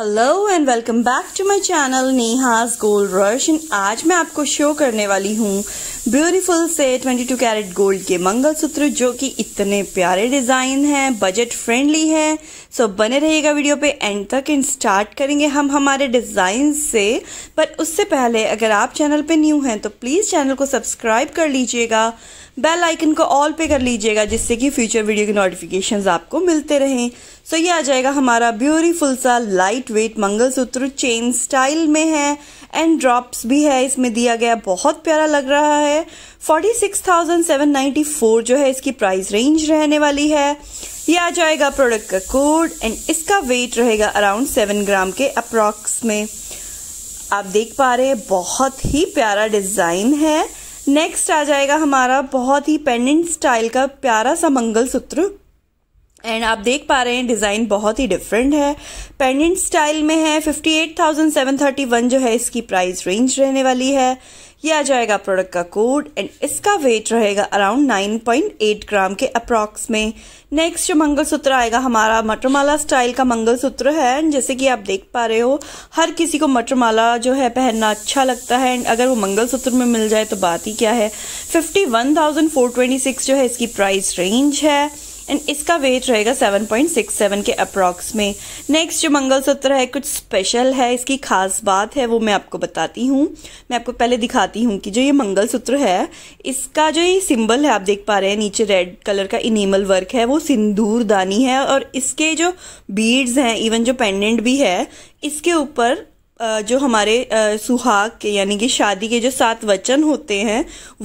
hello and welcome back to my channel Neha's gold rush and आज मैं आपको show करने वाली हूँ ब्यूटीफुल से 22 कैरेट गोल्ड के मंगलसूत्र जो कि इतने प्यारे डिज़ाइन हैं बजट फ्रेंडली है सो so, बने रहिएगा वीडियो पे एंड तक एंड स्टार्ट करेंगे हम हमारे डिज़ाइन से पर उससे पहले अगर आप चैनल पे न्यू हैं तो प्लीज़ चैनल को सब्सक्राइब कर लीजिएगा बेल आइकन को ऑल पे कर लीजिएगा जिससे कि फ्यूचर वीडियो के नोटिफिकेशन आपको मिलते रहें सो so, ये आ जाएगा हमारा ब्यूटीफुल सा lightweight mangalsutra chain style में है एंड ड्रॉप्स भी है इसमें दिया गया बहुत प्यारा लग रहा है 46,794 जो है इसकी प्राइस रेंज रहने वाली है ये आ जाएगा प्रोडक्ट का कोड एंड इसका वेट रहेगा अराउंड सेवन ग्राम के अप्रॉक्स में आप देख पा रहे हैं बहुत ही प्यारा डिज़ाइन है नेक्स्ट आ जाएगा हमारा बहुत ही पेंडेंट स्टाइल का प्यारा सा मंगलसूत्र एंड आप देख पा रहे हैं डिज़ाइन बहुत ही डिफरेंट है पेंडेंट स्टाइल में है 58,731 जो है इसकी प्राइस रेंज रहने वाली है ये आ जाएगा प्रोडक्ट का कोड एंड इसका वेट रहेगा अराउंड 9.8 ग्राम के अप्रॉक्स में नेक्स्ट जो मंगलसूत्र आएगा हमारा मटरमाला स्टाइल का मंगलसूत्र है एंड जैसे कि आप देख पा रहे हो हर किसी को मटरमाला जो है पहनना अच्छा लगता है एंड अगर वो मंगलसूत्र में मिल जाए तो बात ही क्या है फिफ्टी जो है इसकी प्राइस रेंज है एंड इसका वेट रहेगा 7.67 के अप्रॉक्स में नेक्स्ट जो मंगलसूत्र है कुछ स्पेशल है इसकी खास बात है वो मैं आपको बताती हूँ मैं आपको पहले दिखाती हूँ कि जो ये मंगलसूत्र है इसका जो ये सिंबल है आप देख पा रहे हैं नीचे रेड कलर का इनेमल वर्क है वो सिंदूर दानी है और इसके जो बीड्स हैं इवन जो पेंडेंट भी है इसके ऊपर जो हमारे सुहाग के यानी कि शादी के जो सात वचन होते हैं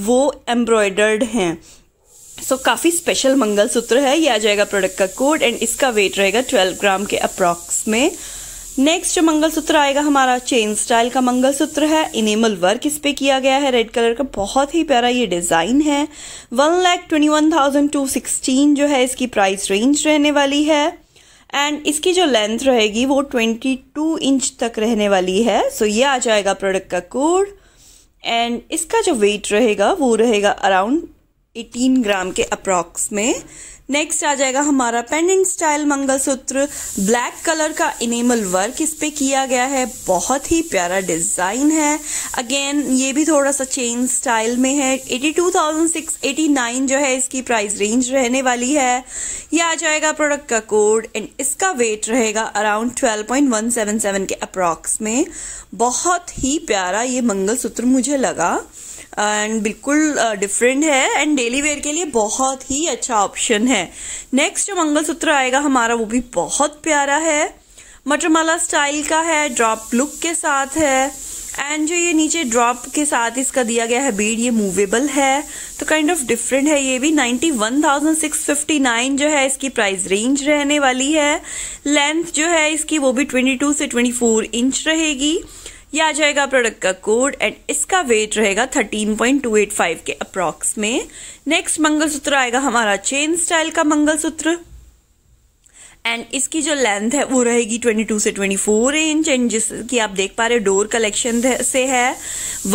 वो एम्ब्रॉयडर्ड हैं सो so, काफ़ी स्पेशल मंगलसूत्र है ये आ जाएगा प्रोडक्ट का कोड एंड इसका वेट रहेगा 12 ग्राम के अप्रॉक्स में नेक्स्ट जो मंगलसूत्र आएगा हमारा चेन स्टाइल का मंगलसूत्र है इनेमल वर्क इस पे किया गया है रेड कलर का बहुत ही प्यारा ये डिजाइन है one lakh twenty one thousand two sixteen जो है इसकी प्राइस रेंज रहने वाली है एंड इसकी जो लेंथ रहेगी वो ट्वेंटी टू इंच तक रहने वाली है सो so, ये आ जाएगा प्रोडक्ट का कोड एंड इसका जो वेट रहेगा वो रहेगा अराउंड 18 ग्राम के अप्रॉक्स में नेक्स्ट आ जाएगा हमारा pendant style mangalsutra black colour का इनेमल वर्क इस पे किया गया है बहुत ही प्यारा डिज़ाइन है अगेन ये भी थोड़ा सा चेन स्टाइल में है 82,689 जो है इसकी प्राइस रेंज रहने वाली है ये आ जाएगा प्रोडक्ट का कोड एंड इसका वेट रहेगा अराउंड 12.177 के अप्रॉक्स में बहुत ही प्यारा ये मंगलसूत्र मुझे लगा एंड बिल्कुल डिफरेंट है एंड डेली वेयर के लिए बहुत ही अच्छा ऑप्शन है नेक्स्ट जो मंगलसूत्र आएगा हमारा वो भी बहुत प्यारा है मटरमाला स्टाइल का है ड्रॉप लुक के साथ है एंड जो ये नीचे ड्रॉप के साथ इसका दिया गया है बीड ये मूवेबल है तो काइंड ऑफ डिफरेंट है ये भी 91,659 जो है इसकी प्राइस रेंज रहने वाली है लेंथ जो है इसकी वो भी 22 से 24 इंच रहेगी ये आ जाएगा प्रोडक्ट का कोड एंड इसका वेट रहेगा 13.285 के अप्रॉक्स में नेक्स्ट मंगलसूत्र आएगा हमारा चेन स्टाइल का मंगलसूत्र एंड इसकी जो लेंथ है वो रहेगी 22 से 24 इंच एंड जिस की आप देख पा रहे डोर कलेक्शन से है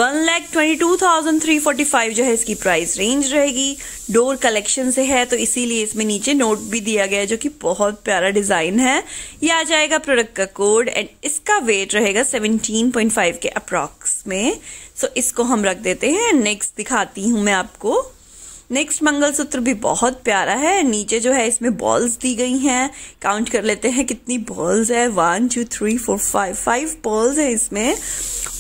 one lakh twenty two thousand three forty five जो है इसकी प्राइस रेंज रहेगी डोर कलेक्शन से है तो इसीलिए इसमें नीचे नोट भी दिया गया है जो कि बहुत प्यारा डिज़ाइन है ये आ जाएगा प्रोडक्ट का कोड एंड इसका वेट रहेगा 17.5 के अप्रॉक्स में सो so इसको हम रख देते हैं नेक्स्ट दिखाती हूँ मैं आपको नेक्स्ट मंगलसूत्र भी बहुत प्यारा है नीचे जो है इसमें बॉल्स दी गई हैं काउंट कर लेते हैं कितनी बॉल्स है one two three four five five balls है इसमें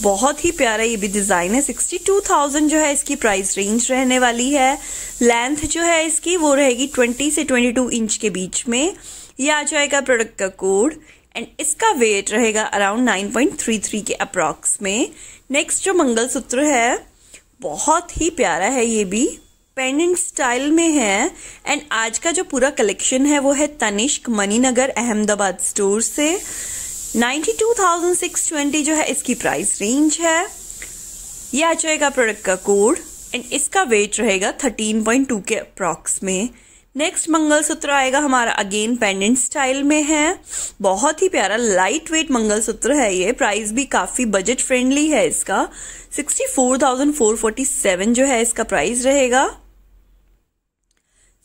बहुत ही प्यारा ये भी डिज़ाइन है सिक्सटी टू थाउजेंड जो है इसकी प्राइस रेंज रहने वाली है लेंथ जो है इसकी वो रहेगी ट्वेंटी से ट्वेंटी टू इंच के बीच में ये आ जाएगा प्रोडक्ट का कोड एंड इसका वेट रहेगा अराउंड थ्री के अप्रॉक्स में नेक्स्ट जो मंगलसूत्र है बहुत ही प्यारा है ये भी पेंडेंट स्टाइल में है एंड आज का जो पूरा कलेक्शन है वो है तनिष्क नगर अहमदाबाद स्टोर से 92,620 जो है इसकी प्राइस रेंज है ये आ जाएगा प्रोडक्ट का कोड एंड इसका वेट रहेगा 13.2 के अप्रॉक्स में नेक्स्ट मंगलसूत्र आएगा हमारा अगेन पेंडेंट स्टाइल में है बहुत ही प्यारा लाइट वेट मंगलसूत्र है ये प्राइस भी काफ़ी बजट फ्रेंडली है इसका 64,447 जो है इसका प्राइस रहेगा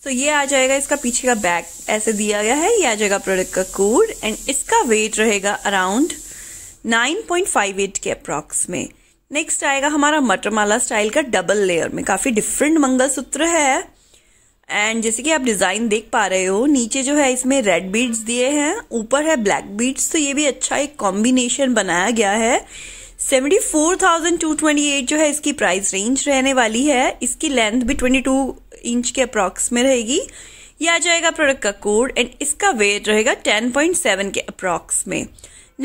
तो so, ये आ जाएगा इसका पीछे का बैक ऐसे दिया गया है ये आ जाएगा प्रोडक्ट का कोड एंड इसका वेट रहेगा अराउंड 9.58 के अप्रॉक्स में नेक्स्ट आएगा हमारा मटरमाला स्टाइल का डबल लेयर में काफ़ी डिफरेंट मंगलसूत्र है एंड जैसे कि आप डिज़ाइन देख पा रहे हो नीचे जो है इसमें रेड बीड्स दिए हैं ऊपर है ब्लैक बीड्स तो ये भी अच्छा एक कॉम्बिनेशन बनाया गया है 74,228 जो है इसकी प्राइस रेंज रहने वाली है इसकी लेंथ भी 22 इंच के अप्रॉक्स में रहेगी यह आ जाएगा प्रोडक्ट का कोड एंड इसका वेट रहेगा 10.7 के अप्रॉक्स में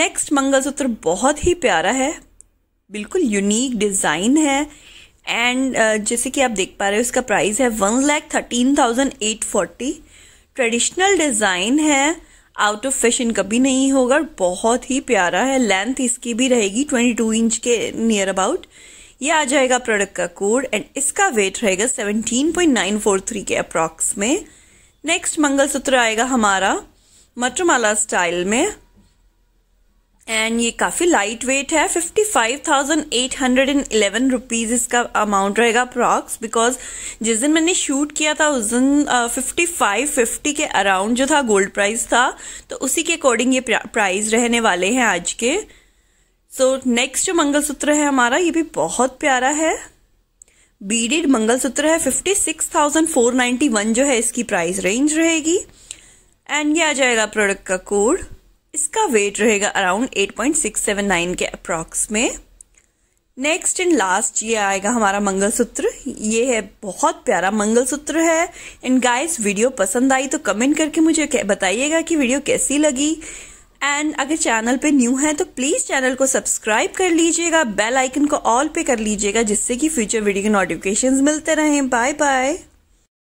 नेक्स्ट मंगलसूत्र बहुत ही प्यारा है बिल्कुल यूनिक डिज़ाइन है एंड uh, जैसे कि आप देख पा रहे हो इसका प्राइस है one lakh thirteen thousand eight forty traditional design है आउट ऑफ फैशन कभी नहीं होगा बहुत ही प्यारा है लेंथ इसकी भी रहेगी ट्वेंटी टू इंच के नियर अबाउट ये आ जाएगा प्रोडक्ट का कोड एंड इसका वेट रहेगा 17.943 के अप्रॉक्स में नेक्स्ट मंगलसूत्र आएगा हमारा मटरमाला स्टाइल में एंड ये काफ़ी लाइट वेट है 55,811 रुपीस इसका अमाउंट रहेगा अप्रॉक्स बिकॉज जिस दिन मैंने शूट किया था उस दिन फिफ्टी फाइव फिफ्टी के अराउंड जो था गोल्ड प्राइस था तो उसी के अकॉर्डिंग ये प्राइस रहने वाले हैं आज के सो so, नेक्स्ट जो मंगलसूत्र है हमारा ये भी बहुत प्यारा है बीडेड मंगलसूत्र है fifty six thousand four ninety one जो है इसकी प्राइस रेंज रहेगी एंड ये आ जाएगा प्रोडक्ट का कोड इसका वेट रहेगा अराउंड 8.679 के अप्रॉक्स में नेक्स्ट एंड लास्ट ये आएगा हमारा मंगलसूत्र ये है बहुत प्यारा मंगलसूत्र है एंड गाइस वीडियो पसंद आई तो कमेंट करके मुझे बताइएगा कि वीडियो कैसी लगी एंड अगर चैनल पे न्यू है तो प्लीज़ चैनल को सब्सक्राइब कर लीजिएगा बेल आइकन को ऑल पे कर लीजिएगा जिससे कि फ्यूचर वीडियो के नोटिफिकेशंस मिलते रहें बाय बाय